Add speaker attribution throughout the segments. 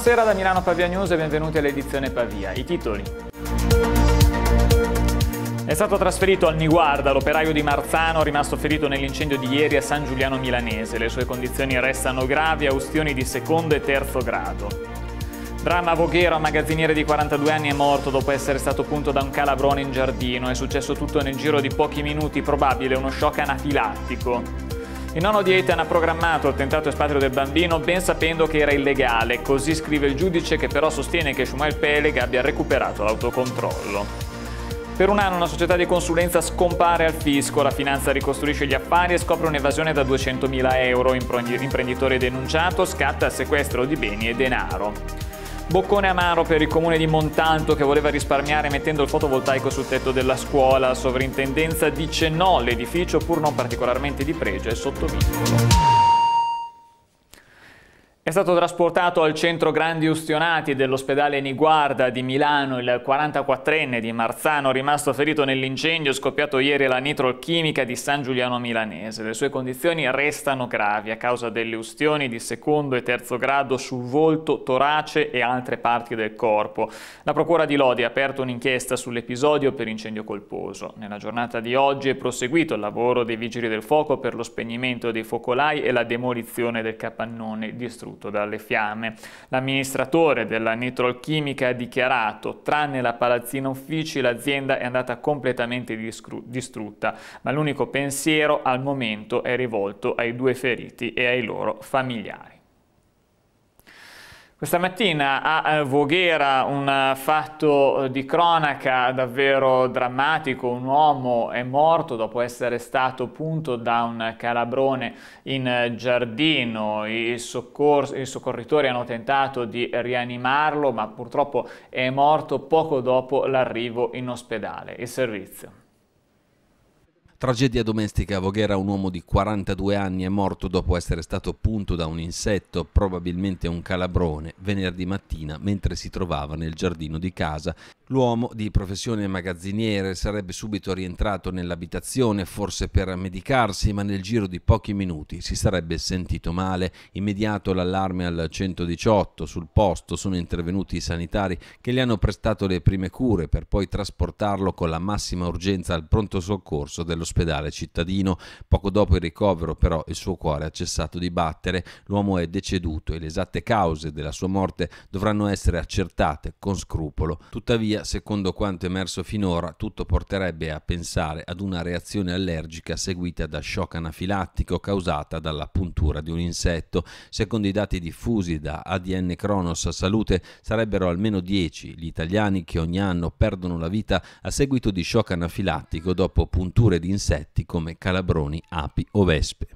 Speaker 1: Buonasera da Milano Pavia News e benvenuti all'edizione Pavia. I titoli. È stato trasferito al Niguarda l'operaio di Marzano rimasto ferito nell'incendio di ieri a San Giuliano Milanese. Le sue condizioni restano gravi a ustioni di secondo e terzo grado. Dramma Voghera, un magazziniere di 42 anni è morto dopo essere stato punto da un calabrone in giardino. È successo tutto nel giro di pochi minuti, probabile uno shock anafilattico. Il nonno di Eitan ha programmato il tentato espatrio del bambino ben sapendo che era illegale, così scrive il giudice che però sostiene che Shumail Peleg abbia recuperato l'autocontrollo. Per un anno una società di consulenza scompare al fisco, la finanza ricostruisce gli affari e scopre un'evasione da 200.000 euro, imprenditore denunciato, scatta il sequestro di beni e denaro. Boccone amaro per il comune di Montanto che voleva risparmiare mettendo il fotovoltaico sul tetto della scuola. Sovrintendenza dice no, l'edificio pur non particolarmente di pregio è sotto vincolo. È stato trasportato al centro Grandi Ustionati dell'ospedale Niguarda di Milano il 44enne di Marzano rimasto ferito nell'incendio scoppiato ieri alla nitrochimica di San Giuliano Milanese. Le sue condizioni restano gravi a causa delle ustioni di secondo e terzo grado sul volto, torace e altre parti del corpo. La procura di Lodi ha aperto un'inchiesta sull'episodio per incendio colposo. Nella giornata di oggi è proseguito il lavoro dei vigili del fuoco per lo spegnimento dei focolai e la demolizione del capannone distrutto vissuto dalle fiamme. L'amministratore della nitrolchimica ha dichiarato tranne la palazzina uffici l'azienda è andata completamente distrutta, ma l'unico pensiero al momento è rivolto ai due feriti e ai loro familiari. Questa mattina a Voghera un fatto eh, di cronaca davvero drammatico, un uomo è morto dopo essere stato punto da un calabrone in giardino, i, soccor i soccorritori hanno tentato di rianimarlo ma purtroppo è morto poco dopo l'arrivo in ospedale. Il servizio.
Speaker 2: Tragedia domestica a Voghera, un uomo di 42 anni è morto dopo essere stato punto da un insetto, probabilmente un calabrone, venerdì mattina mentre si trovava nel giardino di casa L'uomo, di professione magazziniere, sarebbe subito rientrato nell'abitazione, forse per medicarsi, ma nel giro di pochi minuti si sarebbe sentito male. Immediato l'allarme al 118, sul posto sono intervenuti i sanitari che gli hanno prestato le prime cure per poi trasportarlo con la massima urgenza al pronto soccorso dell'ospedale cittadino. Poco dopo il ricovero però il suo cuore ha cessato di battere, l'uomo è deceduto e le esatte cause della sua morte dovranno essere accertate con scrupolo. Tuttavia Tuttavia, secondo quanto emerso finora, tutto porterebbe a pensare ad una reazione allergica seguita da shock anafilattico causata dalla puntura di un insetto. Secondo i dati diffusi da ADN Cronos Salute, sarebbero almeno 10 gli italiani che ogni anno perdono la vita a seguito di shock anafilattico dopo punture di insetti come calabroni, api o vespe.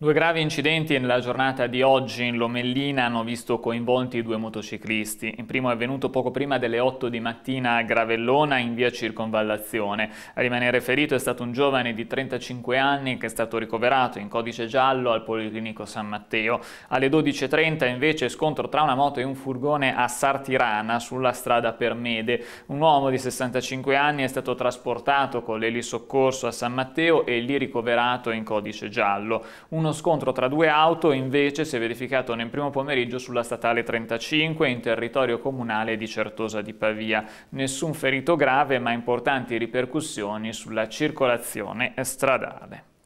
Speaker 1: Due gravi incidenti nella giornata di oggi in Lomellina hanno visto coinvolti due motociclisti. Il primo è avvenuto poco prima delle 8 di mattina a Gravellona in via Circonvallazione. A rimanere ferito è stato un giovane di 35 anni che è stato ricoverato in codice giallo al Policlinico San Matteo. Alle 12.30 invece scontro tra una moto e un furgone a Sartirana sulla strada Permede. Un uomo di 65 anni è stato trasportato con l'elisoccorso a San Matteo e lì ricoverato in codice giallo. Uno uno scontro tra due auto invece si è verificato nel primo pomeriggio sulla statale 35 in territorio comunale di Certosa di Pavia. Nessun ferito grave ma importanti ripercussioni sulla circolazione stradale.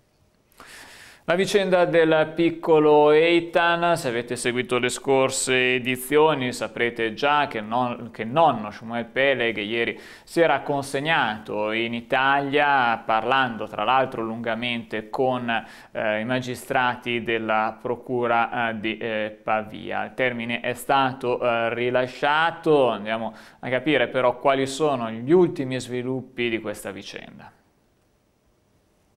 Speaker 1: La vicenda del piccolo Eitan, se avete seguito le scorse edizioni saprete già che, non, che nonno Shmuel Peleg ieri si era consegnato in Italia parlando tra l'altro lungamente con eh, i magistrati della procura eh, di eh, Pavia. Il termine è stato eh, rilasciato, andiamo a capire però quali sono gli ultimi sviluppi di questa vicenda.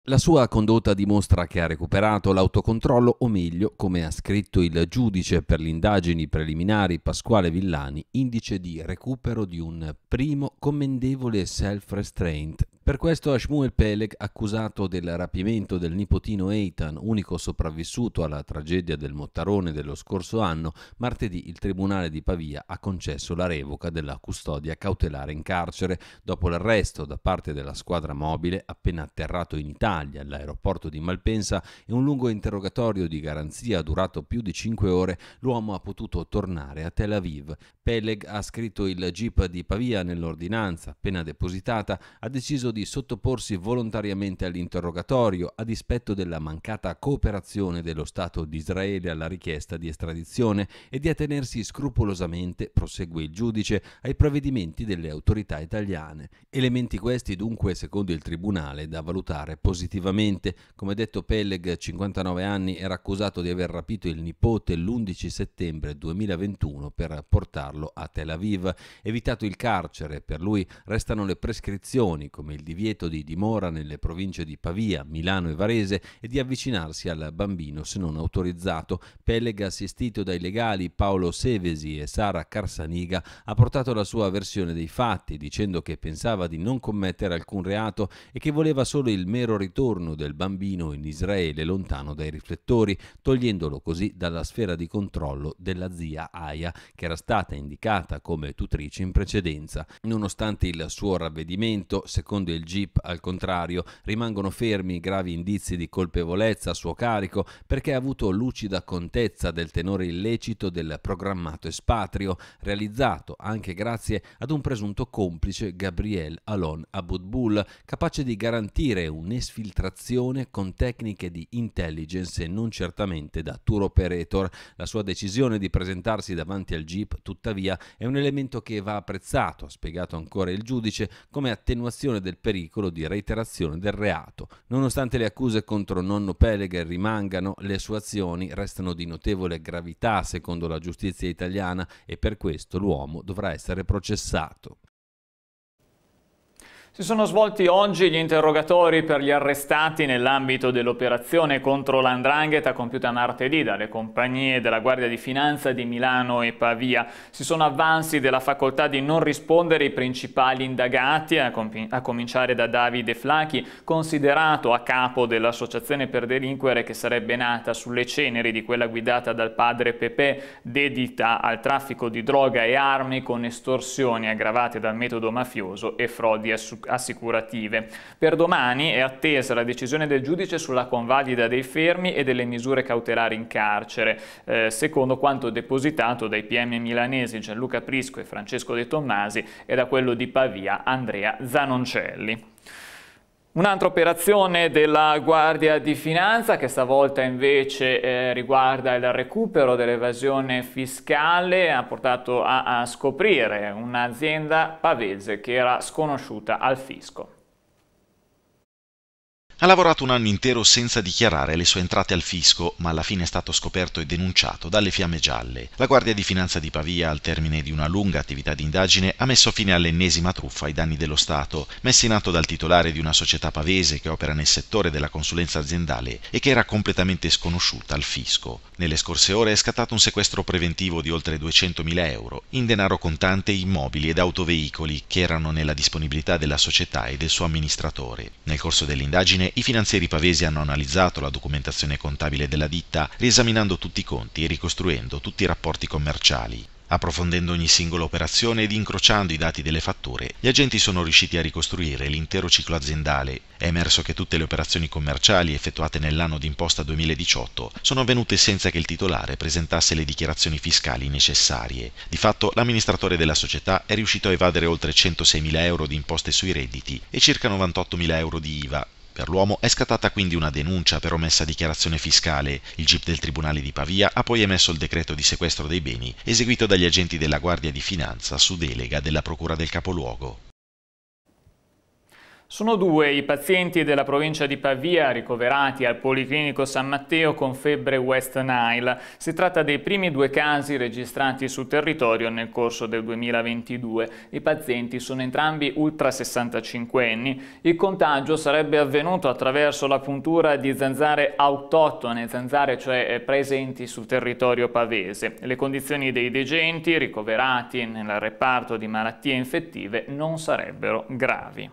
Speaker 2: La sua condotta dimostra che ha recuperato l'autocontrollo o meglio, come ha scritto il giudice per le indagini preliminari Pasquale Villani, indice di recupero di un primo commendevole self-restraint per questo Ashmuel Peleg, accusato del rapimento del nipotino Eitan, unico sopravvissuto alla tragedia del Mottarone dello scorso anno, martedì il Tribunale di Pavia ha concesso la revoca della custodia cautelare in carcere dopo l'arresto da parte della squadra mobile appena atterrato in Italia all'aeroporto di Malpensa e un lungo interrogatorio di garanzia durato più di 5 ore, l'uomo ha potuto tornare a Tel Aviv. Peleg ha scritto il GIP di Pavia nell'ordinanza appena depositata, ha deciso di di sottoporsi volontariamente all'interrogatorio a dispetto della mancata cooperazione dello Stato di Israele alla richiesta di estradizione e di attenersi scrupolosamente, prosegue il giudice, ai provvedimenti delle autorità italiane. Elementi questi dunque, secondo il Tribunale, da valutare positivamente. Come detto Peleg, 59 anni, era accusato di aver rapito il nipote l'11 settembre 2021 per portarlo a Tel Aviv. Evitato il carcere, per lui restano le prescrizioni, come il divieto di dimora nelle province di Pavia, Milano e Varese e di avvicinarsi al bambino se non autorizzato. Peleg, assistito dai legali Paolo Sevesi e Sara Carsaniga, ha portato la sua versione dei fatti, dicendo che pensava di non commettere alcun reato e che voleva solo il mero ritorno del bambino in Israele lontano dai riflettori, togliendolo così dalla sfera di controllo della zia Aya, che era stata indicata come tutrice in precedenza. Nonostante il suo ravvedimento, secondo il del GIP, al contrario, rimangono fermi gravi indizi di colpevolezza a suo carico perché ha avuto lucida contezza del tenore illecito del programmato espatrio, realizzato anche grazie ad un presunto complice Gabriel Alon Abudbul, capace di garantire un'esfiltrazione con tecniche di intelligence e non certamente da tour operator. La sua decisione di presentarsi davanti al GIP, tuttavia, è un elemento che va apprezzato, ha spiegato ancora il giudice, come attenuazione del pericolo di reiterazione del reato. Nonostante le accuse contro nonno Pelegher rimangano, le sue azioni restano di notevole gravità secondo la giustizia italiana e per questo l'uomo dovrà essere processato.
Speaker 1: Si sono svolti oggi gli interrogatori per gli arrestati nell'ambito dell'operazione contro l'andrangheta compiuta martedì dalle compagnie della Guardia di Finanza di Milano e Pavia. Si sono avanzi della facoltà di non rispondere i principali indagati, a, a cominciare da Davide Flacchi, considerato a capo dell'Associazione per Delinquere che sarebbe nata sulle ceneri di quella guidata dal padre Pepe, dedita al traffico di droga e armi con estorsioni aggravate dal metodo mafioso e frodi assucrate assicurative. Per domani è attesa la decisione del giudice sulla convalida dei fermi e delle misure cautelari in carcere, eh, secondo quanto depositato dai PM milanesi Gianluca Prisco e Francesco De Tommasi e da quello di Pavia Andrea Zanoncelli. Un'altra operazione della Guardia di Finanza che stavolta invece eh, riguarda il recupero dell'evasione fiscale ha portato a, a scoprire un'azienda pavese che era sconosciuta al fisco.
Speaker 3: Ha lavorato un anno intero senza dichiarare le sue entrate al fisco, ma alla fine è stato scoperto e denunciato dalle Fiamme Gialle. La Guardia di Finanza di Pavia, al termine di una lunga attività di indagine, ha messo fine all'ennesima truffa ai danni dello Stato, messa in atto dal titolare di una società pavese che opera nel settore della consulenza aziendale e che era completamente sconosciuta al fisco. Nelle scorse ore è scattato un sequestro preventivo di oltre 200.000 euro in denaro contante, immobili ed autoveicoli che erano nella disponibilità della società e del suo amministratore. Nel corso dell'indagine Infine, i finanzieri pavesi hanno analizzato la documentazione contabile della ditta, riesaminando tutti i conti e ricostruendo tutti i rapporti commerciali. Approfondendo ogni singola operazione ed incrociando i dati delle fatture, gli agenti sono riusciti a ricostruire l'intero ciclo aziendale. È emerso che tutte le operazioni commerciali effettuate nell'anno d'imposta 2018 sono avvenute senza che il titolare presentasse le dichiarazioni fiscali necessarie. Di fatto, l'amministratore della società è riuscito a evadere oltre 106.000 euro di imposte sui redditi e circa 98.000 euro di IVA, per l'uomo è scattata quindi una denuncia per omessa dichiarazione fiscale. Il GIP del Tribunale di Pavia ha poi emesso il decreto di sequestro dei beni eseguito dagli agenti della Guardia di Finanza su delega della Procura del Capoluogo.
Speaker 1: Sono due i pazienti della provincia di Pavia ricoverati al Policlinico San Matteo con febbre West Nile. Si tratta dei primi due casi registrati sul territorio nel corso del 2022. I pazienti sono entrambi ultra 65 anni. Il contagio sarebbe avvenuto attraverso la puntura di zanzare autoctone, zanzare cioè eh, presenti sul territorio pavese. Le condizioni dei degenti ricoverati nel reparto di malattie infettive non sarebbero gravi.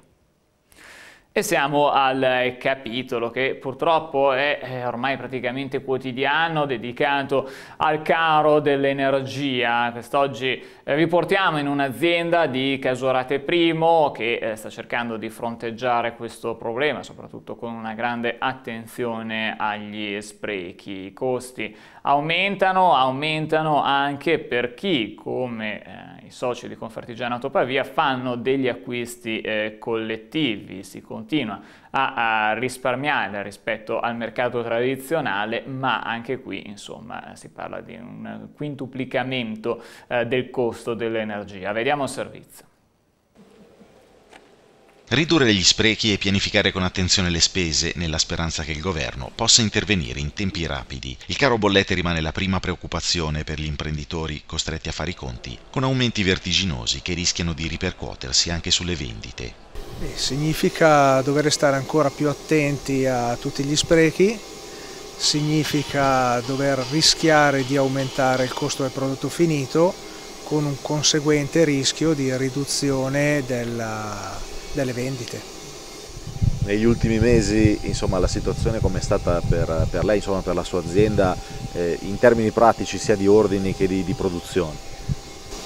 Speaker 1: E siamo al capitolo che purtroppo è eh, ormai praticamente quotidiano dedicato al caro dell'energia. Quest'oggi eh, vi portiamo in un'azienda di Casorate Primo che eh, sta cercando di fronteggiare questo problema, soprattutto con una grande attenzione agli sprechi. I costi aumentano, aumentano anche per chi, come i soci di Confartigianato Pavia, fanno degli acquisti collettivi, si continua a, a risparmiare rispetto al mercato tradizionale, ma anche qui insomma si parla di un quintuplicamento eh, del costo dell'energia. Vediamo il servizio.
Speaker 3: Ridurre gli sprechi e pianificare con attenzione le spese nella speranza che il governo possa intervenire in tempi rapidi. Il caro bollette rimane la prima preoccupazione per gli imprenditori costretti a fare i conti, con aumenti vertiginosi che rischiano di ripercuotersi anche sulle vendite
Speaker 4: significa dover stare ancora più attenti a tutti gli sprechi, significa dover rischiare di aumentare il costo del prodotto finito con un conseguente rischio di riduzione della, delle vendite
Speaker 3: negli ultimi mesi insomma, la situazione come è stata per, per lei, insomma, per la sua azienda, eh, in termini pratici sia di ordini che di, di produzione?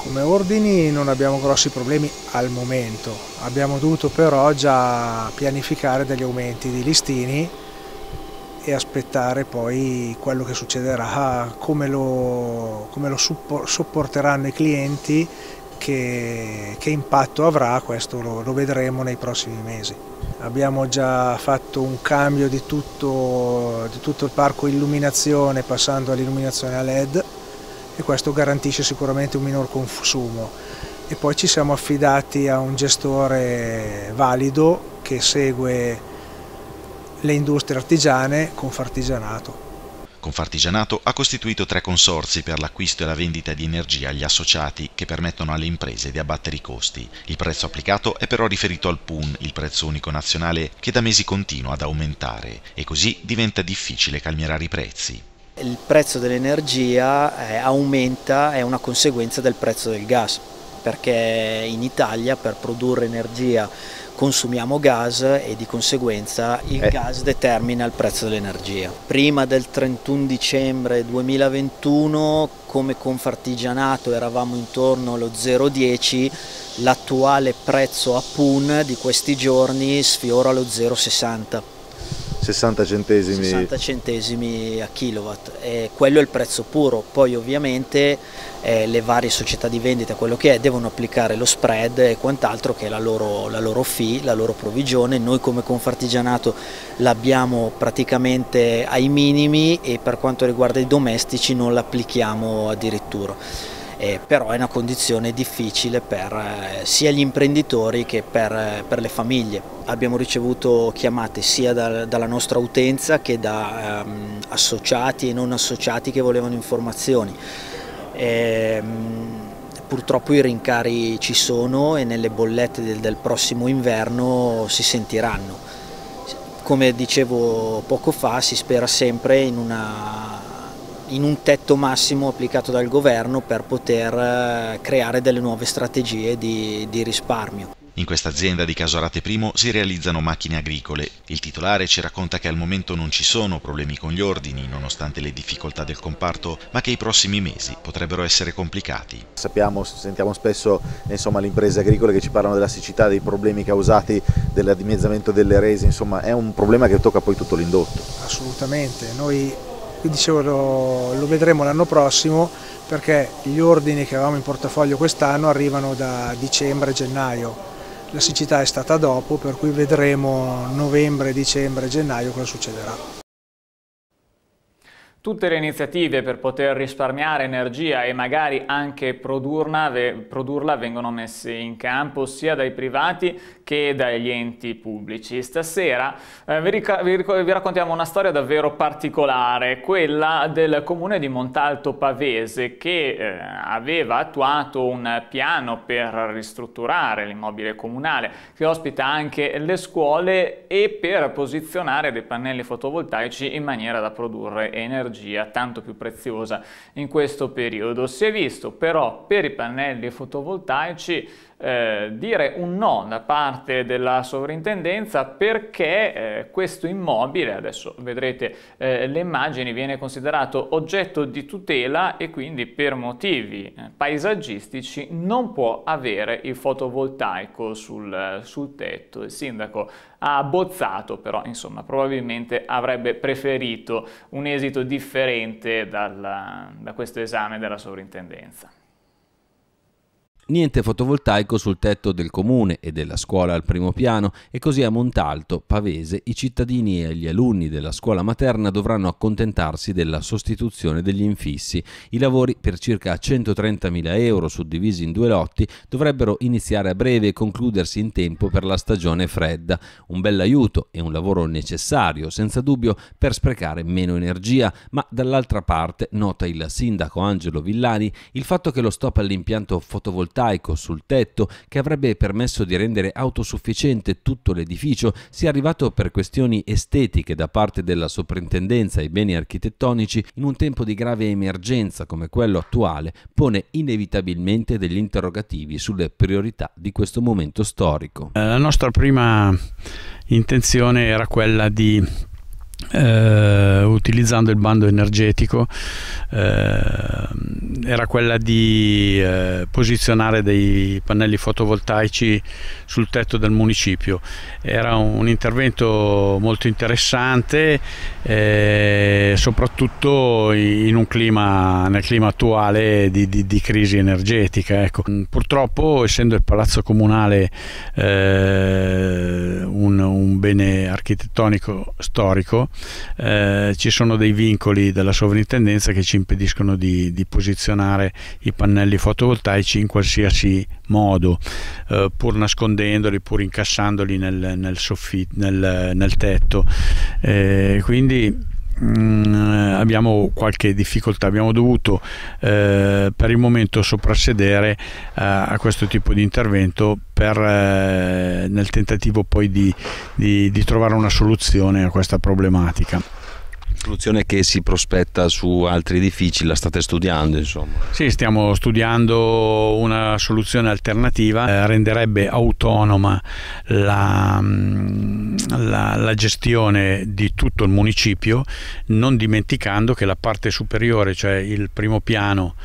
Speaker 4: come ordini non abbiamo grossi problemi al momento abbiamo dovuto però già pianificare degli aumenti di listini e aspettare poi quello che succederà come lo, come lo sopporteranno i clienti che, che, impatto avrà questo lo, lo vedremo nei prossimi mesi abbiamo già fatto un cambio di tutto, di tutto il parco illuminazione passando all'illuminazione a led e questo garantisce sicuramente un minor consumo. E poi ci siamo affidati a un gestore valido che segue le industrie artigiane con Fartigianato.
Speaker 3: Confartigianato ha costituito tre consorsi per l'acquisto e la vendita di energia agli associati che permettono alle imprese di abbattere i costi. Il prezzo applicato è però riferito al PUN, il prezzo unico nazionale, che da mesi continua ad aumentare e così diventa difficile calmierare i prezzi.
Speaker 5: Il prezzo dell'energia eh, aumenta, è una conseguenza del prezzo del gas, perché in Italia per produrre energia consumiamo gas e di conseguenza il eh. gas determina il prezzo dell'energia. Prima del 31 dicembre 2021 come Confartigianato eravamo intorno allo 0,10, l'attuale prezzo a PUN di questi giorni sfiora lo 0,60
Speaker 3: 60 centesimi. 60
Speaker 5: centesimi a kilowatt, e quello è il prezzo puro, poi ovviamente eh, le varie società di vendita, quello che è, devono applicare lo spread e quant'altro che è la loro, la loro fee, la loro provvigione, noi come Confartigianato l'abbiamo praticamente ai minimi e per quanto riguarda i domestici non l'applichiamo addirittura eh, però è una condizione difficile per eh, sia gli imprenditori che per, eh, per, le famiglie. Abbiamo ricevuto chiamate sia da, dalla nostra utenza che da ehm, associati e non associati che volevano informazioni. E, ehm, purtroppo i rincari ci sono e nelle bollette del, del prossimo inverno si sentiranno. Come dicevo poco fa si spera sempre in una in un tetto massimo applicato dal governo per poter eh, creare delle nuove strategie di, di risparmio.
Speaker 3: In questa azienda di Casorate I si realizzano macchine agricole. Il titolare ci racconta che al momento non ci sono problemi con gli ordini, nonostante le difficoltà del comparto, ma che i prossimi mesi potrebbero essere complicati. Sappiamo, sentiamo spesso insomma, le imprese agricole che ci parlano della siccità, dei problemi causati, del delle rese, insomma è un problema che tocca poi tutto l'indotto.
Speaker 4: Assolutamente, noi dicevo lo, lo vedremo l'anno prossimo perché gli ordini che avevamo in portafoglio quest'anno arrivano da dicembre e gennaio. La siccità è stata dopo, per cui vedremo novembre, dicembre, gennaio cosa succederà.
Speaker 1: Tutte le iniziative per poter risparmiare energia e magari anche produrla, produrla, vengono messe in campo sia dai privati che dagli enti pubblici. Stasera eh, vi, vi, vi, raccontiamo una storia davvero particolare, quella del comune di Montalto Pavese che eh, aveva attuato un piano per ristrutturare l'immobile comunale che ospita anche le scuole e per posizionare dei pannelli fotovoltaici in maniera da produrre energia tecnologia tanto più preziosa in questo periodo. Si è visto però per i pannelli fotovoltaici eh, dire un no da parte della sovrintendenza perché eh, questo immobile, adesso vedrete eh, le immagini, viene considerato oggetto di tutela e quindi per motivi eh, paesaggistici non può avere il fotovoltaico sul, sul tetto. Il sindaco ha abbozzato però insomma probabilmente avrebbe preferito un esito differente dal, da questo esame della sovrintendenza.
Speaker 2: Niente fotovoltaico sul tetto del comune e della scuola al primo piano e così a Montalto, Pavese, i cittadini e gli alunni della scuola materna dovranno accontentarsi della sostituzione degli infissi. I lavori per circa 130.000 euro suddivisi in due lotti dovrebbero iniziare a breve e concludersi in tempo per la stagione fredda. Un bell'aiuto e un lavoro necessario, senza dubbio, per sprecare meno energia, ma dall'altra parte, nota il sindaco Angelo Villani, il fatto che lo stop all'impianto fotovoltaico fotovoltaico sul tetto che avrebbe permesso di rendere autosufficiente tutto l'edificio sia arrivato per questioni estetiche da parte della soprintendenza ai beni architettonici in un tempo di grave emergenza come quello attuale pone inevitabilmente degli interrogativi sulle priorità di questo
Speaker 6: momento storico. Eh, la nostra prima intenzione era quella di eh, utilizzando il bando energetico eh, era quella di eh, posizionare dei pannelli fotovoltaici sul tetto del municipio era un intervento molto interessante eh, soprattutto in un clima nel clima attuale di, di, di crisi energetica ecco. purtroppo essendo il palazzo comunale eh, un, un bene architettonico storico eh, ci sono dei vincoli della sovrintendenza che ci impediscono di, di posizionare i pannelli fotovoltaici in qualsiasi modo, eh, pur nascondendoli, pur incassandoli nel, nel, soffit, nel, nel tetto. Eh, quindi mh, mm, eh, abbiamo qualche difficoltà, abbiamo dovuto eh, per il momento soprassedere eh, a questo tipo di intervento per, eh, nel tentativo poi di, di, di trovare una soluzione a questa problematica
Speaker 2: soluzione che si prospetta su altri edifici, la state studiando insomma?
Speaker 6: Sì, stiamo studiando una soluzione alternativa, eh, renderebbe autonoma la, mm, la, la, gestione di tutto il municipio, non dimenticando che la parte superiore, cioè il primo piano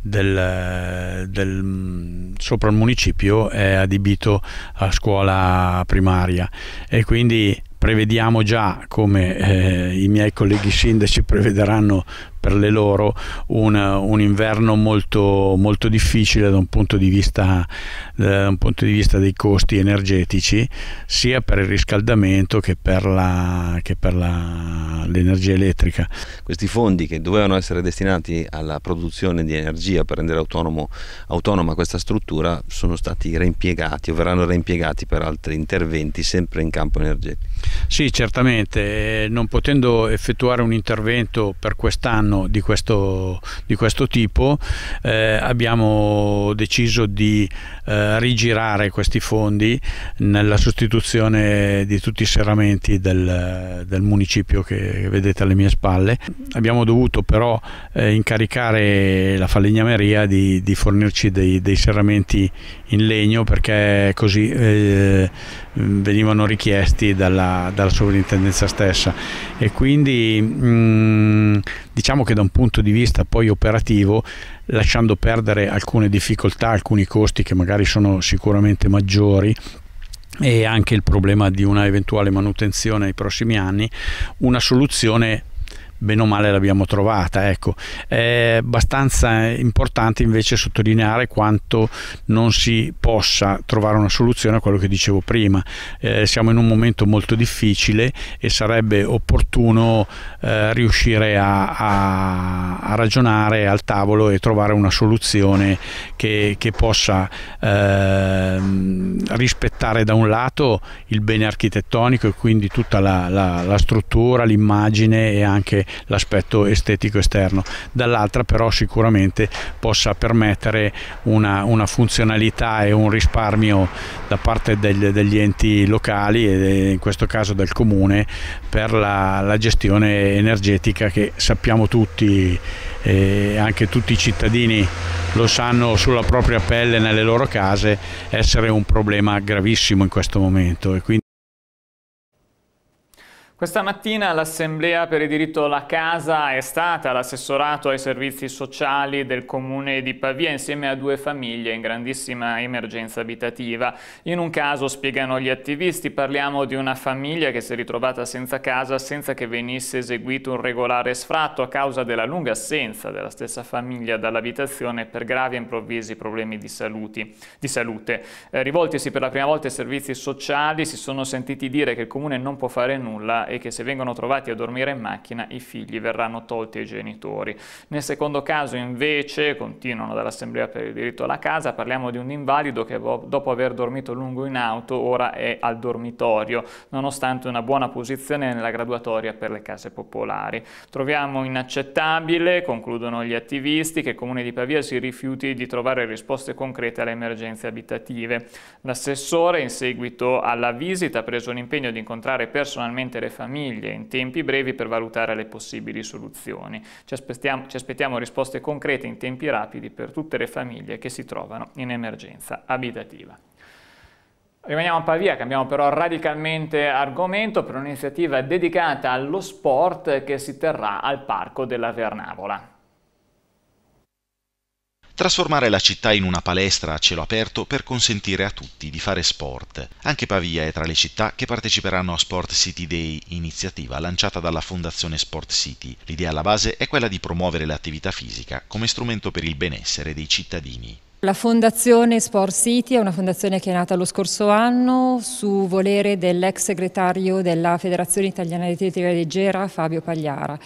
Speaker 6: del, del, mm, sopra il municipio è adibito a scuola primaria e quindi prevediamo già come eh, i miei colleghi sindaci prevederanno per le loro un, un inverno molto, molto, difficile da un, punto di vista, da un punto di vista dei costi energetici sia per il riscaldamento che per, la, che per la, l'energia elettrica.
Speaker 2: Questi fondi che dovevano essere destinati alla produzione di energia per rendere autonomo, autonoma questa struttura sono stati reimpiegati o verranno reimpiegati per altri interventi sempre in campo energetico.
Speaker 6: Sì, certamente, non potendo effettuare un intervento per quest'anno piano di questo, di questo tipo eh, abbiamo deciso di eh, rigirare questi fondi nella sostituzione di tutti i serramenti del, del municipio che, vedete alle mie spalle. Abbiamo dovuto però eh, incaricare la falegnameria di, di fornirci dei, dei, serramenti in legno perché così eh, venivano richiesti dalla, dalla sovrintendenza stessa e quindi mh, mm, diciamo che da un punto di vista poi operativo, lasciando perdere alcune difficoltà, alcuni costi che magari sono sicuramente maggiori, e anche il problema di una eventuale manutenzione nei prossimi anni, una soluzione bene o male l'abbiamo trovata. Ecco. È abbastanza importante invece sottolineare quanto non si possa trovare una soluzione a quello che dicevo prima. Eh, siamo in un momento molto difficile e sarebbe opportuno eh, riuscire a, a, a, ragionare al tavolo e trovare una soluzione che, che possa eh, rispettare da un lato il bene architettonico e quindi tutta la, la, la struttura, l'immagine e anche l'aspetto estetico esterno, dall'altra però sicuramente possa permettere una, una, funzionalità e un risparmio da parte degli, degli enti locali e in questo caso del comune per la, la gestione energetica che sappiamo tutti eh, anche tutti i cittadini lo sanno sulla propria pelle nelle loro case essere un problema gravissimo in questo momento
Speaker 1: questa mattina l'Assemblea per il diritto alla casa è stata l'assessorato ai servizi sociali del comune di Pavia insieme a due famiglie in grandissima emergenza abitativa. In un caso, spiegano gli attivisti, parliamo di una famiglia che si è ritrovata senza casa senza che venisse eseguito un regolare sfratto a causa della lunga assenza della stessa famiglia dall'abitazione per gravi e improvvisi problemi di, saluti, di salute. Eh, rivoltisi per la prima volta ai servizi sociali si sono sentiti dire che il comune non può fare nulla e che se vengono trovati a dormire in macchina i figli verranno tolti ai genitori. Nel secondo caso invece, continuano dall'Assemblea per il diritto alla casa, parliamo di un invalido che dopo aver dormito lungo in auto ora è al dormitorio, nonostante una buona posizione nella graduatoria per le case popolari. Troviamo inaccettabile, concludono gli attivisti, che il Comune di Pavia si rifiuti di trovare risposte concrete alle emergenze abitative. L'assessore, in seguito alla visita, ha preso l'impegno di incontrare personalmente le famiglie in tempi brevi per valutare le possibili soluzioni. Ci aspettiamo, ci aspettiamo risposte concrete in tempi rapidi per tutte le famiglie che si trovano in emergenza abitativa. Rimaniamo a Pavia, cambiamo però radicalmente argomento per un'iniziativa dedicata allo sport che si terrà al Parco della Vernavola.
Speaker 3: Trasformare la città in una palestra a cielo aperto per consentire a tutti di fare sport. Anche Pavia è tra le città che parteciperanno a Sport City Day, iniziativa lanciata dalla Fondazione Sport City. L'idea alla base è quella di promuovere l'attività fisica come strumento per il benessere dei cittadini.
Speaker 7: La fondazione Sport City è una fondazione che è nata lo scorso anno su volere dell'ex segretario della Federazione Italiana di Atletica Leggera Fabio Pagliara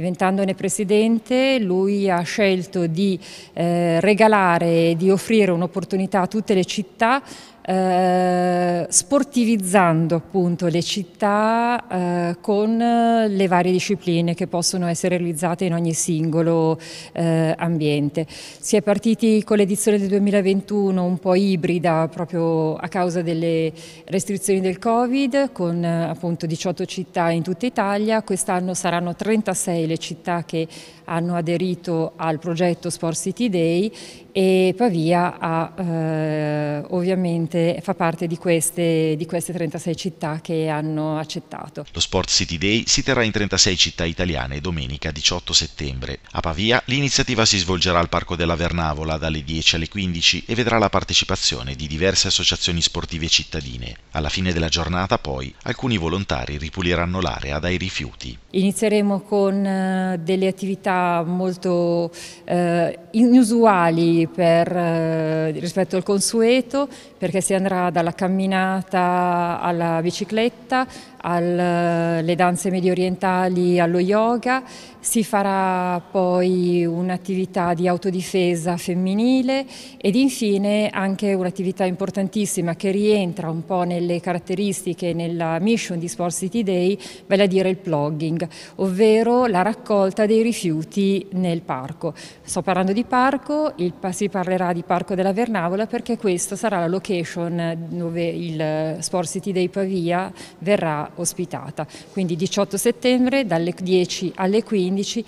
Speaker 7: diventandone presidente, lui ha scelto di eh, regalare e di offrire un'opportunità a tutte le città eh, sportivizzando appunto le città eh, con eh, le varie discipline che possono essere realizzate in ogni singolo eh, ambiente. Si è partiti con l'edizione del 2021 un po' ibrida proprio a causa delle restrizioni del Covid con eh, appunto 18 città in tutta Italia, quest'anno saranno 36 le città che hanno aderito al progetto Sport City Day e Pavia ha, eh, ovviamente fa parte di queste, di queste 36 città che hanno accettato.
Speaker 3: Lo Sport City Day si terrà in 36 città italiane domenica 18 settembre. A Pavia l'iniziativa si svolgerà al Parco della Vernavola dalle 10 alle 15 e vedrà la partecipazione di diverse associazioni sportive cittadine. Alla fine della giornata poi alcuni volontari ripuliranno l'area dai
Speaker 2: rifiuti.
Speaker 7: Inizieremo con eh, delle attività molto eh, inusuali per, eh, rispetto al consueto perché si andrà dalla camminata alla bicicletta, alle danze medio orientali, allo yoga, si farà poi un'attività di autodifesa femminile ed infine anche un'attività importantissima che rientra un po' nelle caratteristiche, nella mission di Sports City Day, vale a dire il plugging, ovvero la raccolta dei rifiuti nel parco. Sto parlando di parco, il, si parlerà di Parco della Vernavola perché questa sarà la location dove il Sports City Day Pavia verrà ospitata. Quindi 18 settembre dalle 10 alle 15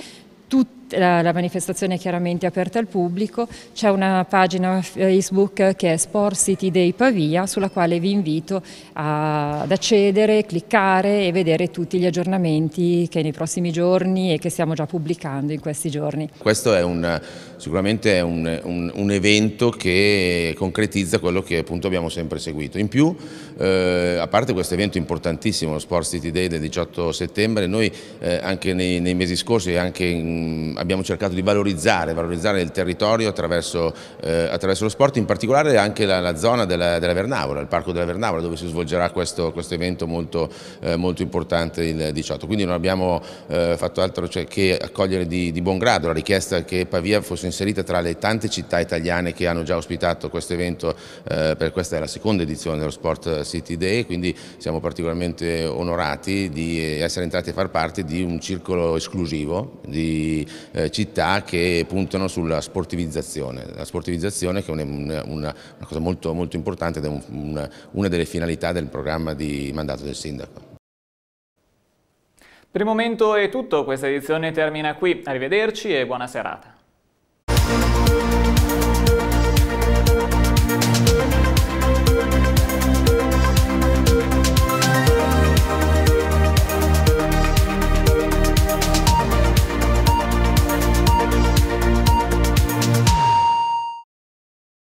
Speaker 7: tutti la, la manifestazione è chiaramente aperta al pubblico, c'è una pagina Facebook che è Sport City Day Pavia sulla quale vi invito a, ad accedere, cliccare e vedere tutti gli aggiornamenti che nei prossimi giorni e che stiamo già pubblicando in questi giorni.
Speaker 8: Questo è un, sicuramente è un, un, un, evento che concretizza quello che appunto abbiamo sempre seguito. In più, eh, a parte questo evento importantissimo, lo Sport City Day del 18 settembre, noi eh, anche nei, nei, mesi scorsi e anche in, abbiamo cercato di valorizzare, valorizzare il territorio attraverso, eh, attraverso, lo sport, in particolare anche la, la zona della, della, Vernavola, il parco della Vernavola dove si svolgerà questo, questo evento molto, eh, molto, importante il 18. Quindi non abbiamo eh, fatto altro cioè, che accogliere di, di, buon grado la richiesta che Pavia fosse inserita tra le tante città italiane che hanno già ospitato questo evento, eh, per questa è la seconda edizione dello Sport City Day, quindi siamo particolarmente onorati di eh, essere entrati a far parte di un circolo esclusivo di eh, città che puntano sulla sportivizzazione, la sportivizzazione che è una, una, cosa molto, molto, importante ed è un, una delle finalità del programma di mandato del sindaco.
Speaker 1: Per il momento è tutto, questa edizione termina qui, arrivederci e buona serata.